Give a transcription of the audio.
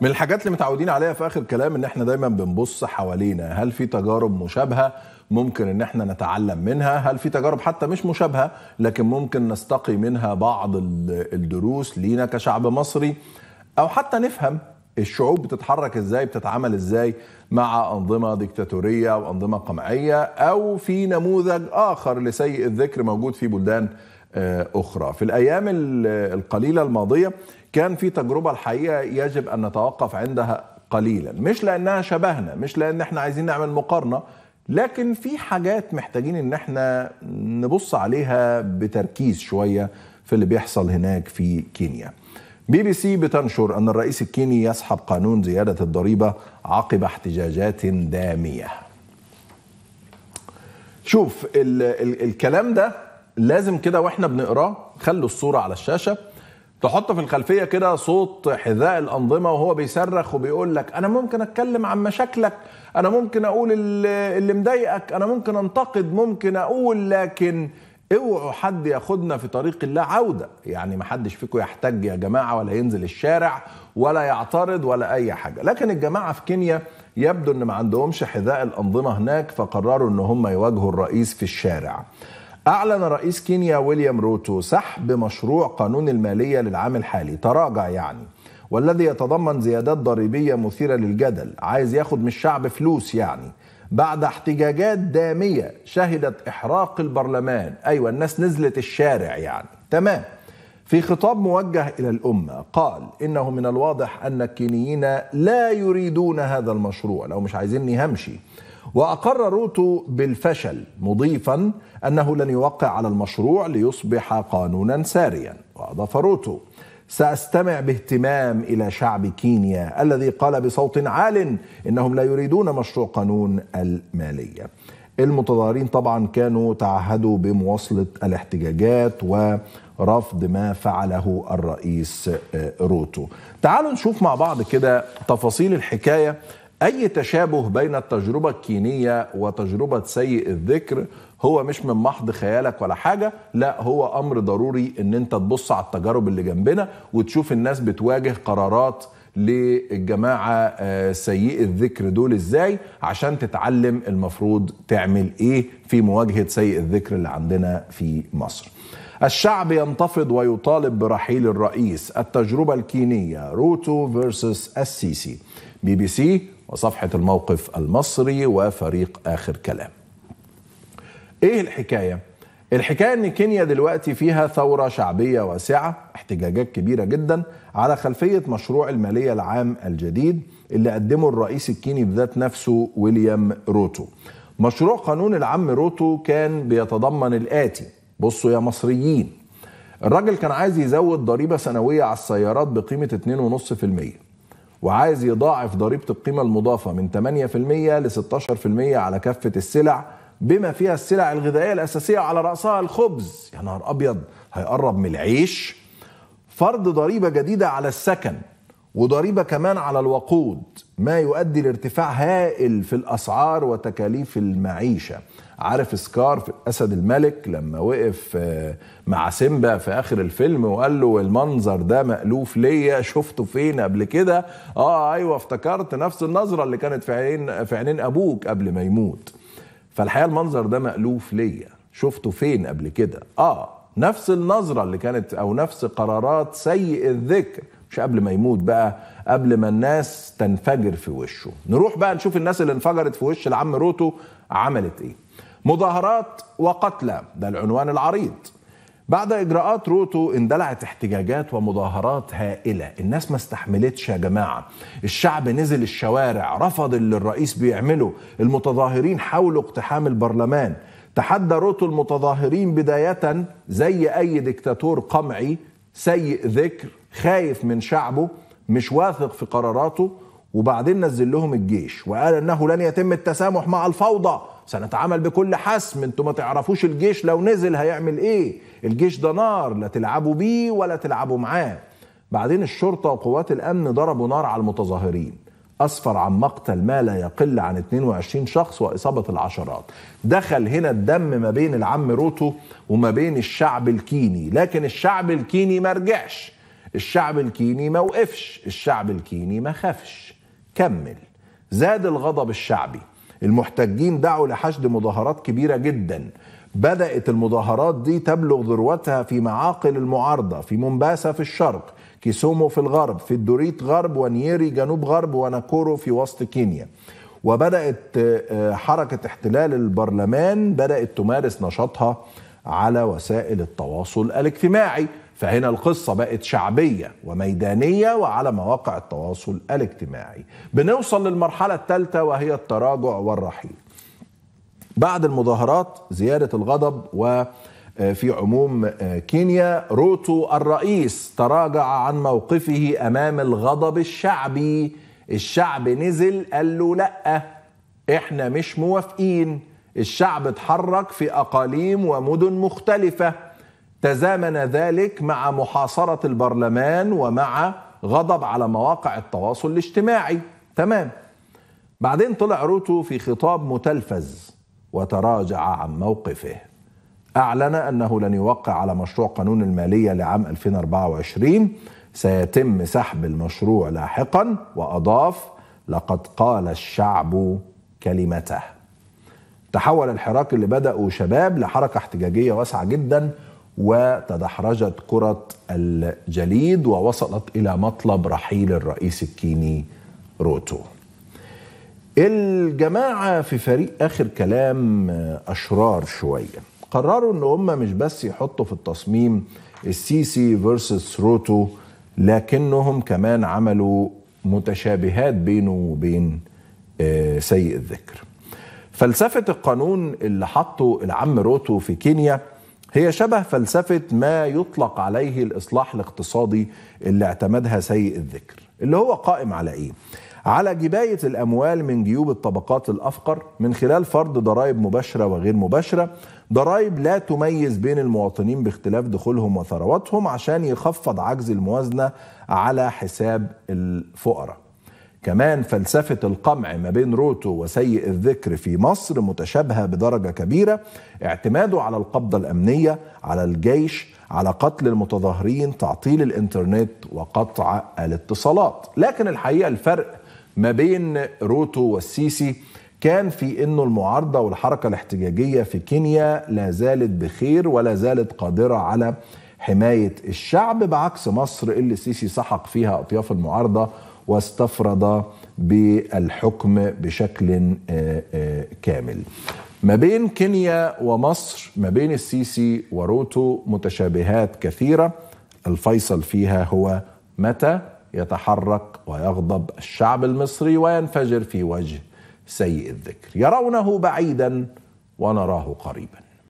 من الحاجات اللي متعودين عليها في اخر كلام ان احنا دايما بنبص حوالينا هل في تجارب مشابهه ممكن ان احنا نتعلم منها هل في تجارب حتى مش مشابهه لكن ممكن نستقي منها بعض الدروس لينا كشعب مصري او حتى نفهم الشعوب بتتحرك ازاي بتتعامل ازاي مع انظمه ديكتاتوريه وانظمه قمعيه او في نموذج اخر لسيء الذكر موجود في بلدان آه، اخرى في الايام القليله الماضيه كان في تجربه الحقيقه يجب ان نتوقف عندها قليلا مش لانها شبهنا مش لان احنا عايزين نعمل مقارنه لكن في حاجات محتاجين ان احنا نبص عليها بتركيز شويه في اللي بيحصل هناك في كينيا بي بي سي بتنشر ان الرئيس الكيني يسحب قانون زياده الضريبه عقب احتجاجات داميه شوف ال ال الكلام ده لازم كده واحنا بنقراه خلوا الصوره على الشاشه تحط في الخلفيه كده صوت حذاء الانظمه وهو بيصرخ وبيقول لك انا ممكن اتكلم عن مشاكلك انا ممكن اقول اللي مضايقك انا ممكن انتقد ممكن اقول لكن اوعوا حد ياخدنا في طريق الله عوده يعني ما حدش فيكم يحتج يا جماعه ولا ينزل الشارع ولا يعترض ولا اي حاجه لكن الجماعه في كينيا يبدو ان ما عندهمش حذاء الانظمه هناك فقرروا ان هم يواجهوا الرئيس في الشارع أعلن رئيس كينيا ويليام روتو سحب مشروع قانون المالية للعام الحالي تراجع يعني والذي يتضمن زيادات ضريبية مثيرة للجدل عايز ياخد من الشعب فلوس يعني بعد احتجاجات دامية شهدت إحراق البرلمان أيوة الناس نزلت الشارع يعني تمام في خطاب موجه إلى الأمة قال إنه من الواضح أن الكينيين لا يريدون هذا المشروع لو مش عايزيني همشي واقر روتو بالفشل مضيفا انه لن يوقع على المشروع ليصبح قانونا ساريا واضاف روتو ساستمع باهتمام الى شعب كينيا الذي قال بصوت عال انهم لا يريدون مشروع قانون الماليه المتظاهرين طبعا كانوا تعهدوا بمواصله الاحتجاجات ورفض ما فعله الرئيس روتو تعالوا نشوف مع بعض كده تفاصيل الحكايه أي تشابه بين التجربة الكينية وتجربة سيء الذكر هو مش من محض خيالك ولا حاجة لا هو أمر ضروري أن أنت تبص على التجارب اللي جنبنا وتشوف الناس بتواجه قرارات للجماعة آه، سيء الذكر دول ازاي عشان تتعلم المفروض تعمل ايه في مواجهة سيء الذكر اللي عندنا في مصر الشعب ينتفض ويطالب برحيل الرئيس التجربة الكينية روتو فيرسس السيسي بي بي سي وصفحة الموقف المصري وفريق آخر كلام ايه الحكاية؟ الحكاية ان كينيا دلوقتي فيها ثورة شعبية واسعة احتجاجات كبيرة جدا على خلفية مشروع المالية العام الجديد اللي قدمه الرئيس الكيني بذات نفسه ويليام روتو مشروع قانون العم روتو كان بيتضمن الآتي بصوا يا مصريين الراجل كان عايز يزود ضريبة سنوية على السيارات بقيمة 2.5% وعايز يضاعف ضريبه القيمه المضافه من 8% ل 16% على كافه السلع بما فيها السلع الغذائيه الاساسيه على راسها الخبز يا يعني نهار ابيض هيقرب من العيش فرض ضريبه جديده على السكن وضريبة كمان على الوقود ما يؤدي لارتفاع هائل في الأسعار وتكاليف المعيشة عارف سكار في أسد الملك لما وقف آه، مع سيمبا في آخر الفيلم وقال له المنظر ده مألوف ليا شفته فين قبل كده آه أيوة افتكرت نفس النظرة اللي كانت في عينين, في عينين أبوك قبل ما يموت فالحقيقة المنظر ده مألوف ليا شفته فين قبل كده آه نفس النظرة اللي كانت أو نفس قرارات سيء الذكر مش قبل ما يموت بقى قبل ما الناس تنفجر في وشه نروح بقى نشوف الناس اللي انفجرت في وش العم روتو عملت ايه مظاهرات وقتلى ده العنوان العريض بعد اجراءات روتو اندلعت احتجاجات ومظاهرات هائله الناس ما استحملتش يا جماعه الشعب نزل الشوارع رفض اللي الرئيس بيعمله المتظاهرين حاولوا اقتحام البرلمان تحدى روتو المتظاهرين بدايه زي اي دكتاتور قمعي سيء ذكر خايف من شعبه مش واثق في قراراته وبعدين نزل لهم الجيش وقال انه لن يتم التسامح مع الفوضى سنتعامل بكل حسم انتوا ما تعرفوش الجيش لو نزل هيعمل ايه الجيش ده نار لا تلعبوا بيه ولا تلعبوا معاه بعدين الشرطة وقوات الأمن ضربوا نار على المتظاهرين أسفر عن مقتل ما لا يقل عن 22 شخص وإصابة العشرات دخل هنا الدم ما بين العم روتو وما بين الشعب الكيني لكن الشعب الكيني ما رجعش الشعب الكيني ما وقفش الشعب الكيني ما خافش كمل زاد الغضب الشعبي المحتجين دعوا لحشد مظاهرات كبيرة جدا بدأت المظاهرات دي تبلغ ذروتها في معاقل المعارضة في مومباسا في الشرق كيسومو في الغرب في الدوريت غرب ونييري جنوب غرب وناكورو في وسط كينيا وبدأت آه، حركة احتلال البرلمان بدأت تمارس نشاطها على وسائل التواصل الاجتماعي فهنا القصة بقت شعبية وميدانية وعلى مواقع التواصل الاجتماعي بنوصل للمرحلة الثالثة وهي التراجع والرحيل بعد المظاهرات زيادة الغضب وفي آه، عموم آه، كينيا روتو الرئيس تراجع عن موقفه أمام الغضب الشعبي الشعب نزل قال له لأ احنا مش موافقين الشعب اتحرك في أقاليم ومدن مختلفة تزامن ذلك مع محاصرة البرلمان ومع غضب على مواقع التواصل الاجتماعي تمام بعدين طلع روتو في خطاب متلفز وتراجع عن موقفه أعلن أنه لن يوقع على مشروع قانون المالية لعام 2024 سيتم سحب المشروع لاحقا وأضاف لقد قال الشعب كلمته تحول الحراك اللي بدأه شباب لحركة احتجاجية واسعة جدا وتدحرجت كرة الجليد ووصلت إلى مطلب رحيل الرئيس الكيني روتو الجماعة في فريق آخر كلام آه، أشرار شوية قرروا ان هم مش بس يحطوا في التصميم السيسي فيرسس روتو لكنهم كمان عملوا متشابهات بينه وبين آه، سيء الذكر فلسفة القانون اللي حطه العم روتو في كينيا هي شبه فلسفة ما يطلق عليه الإصلاح الاقتصادي اللي اعتمدها سيء الذكر اللي هو قائم على إيه؟ على جباية الأموال من جيوب الطبقات الأفقر من خلال فرض ضرائب مباشرة وغير مباشرة ضرائب لا تميز بين المواطنين باختلاف دخولهم وثرواتهم عشان يخفض عجز الموازنة على حساب الفقراء كمان فلسفة القمع ما بين روتو وسيء الذكر في مصر متشابهة بدرجة كبيرة اعتماده على القبضة الأمنية على الجيش على قتل المتظاهرين تعطيل الإنترنت وقطع الاتصالات لكن الحقيقة الفرق ما بين روتو والسيسي كان في انه المعارضه والحركه الاحتجاجيه في كينيا لا زالت بخير ولا زالت قادره على حمايه الشعب بعكس مصر اللي السيسي سحق فيها اطياف المعارضه واستفرد بالحكم بشكل آه، آه، كامل ما بين كينيا ومصر ما بين السيسي وروتو متشابهات كثيره الفيصل فيها هو متى يتحرك ويغضب الشعب المصري وينفجر في وجه سيء الذكر يرونه بعيدا ونراه قريبا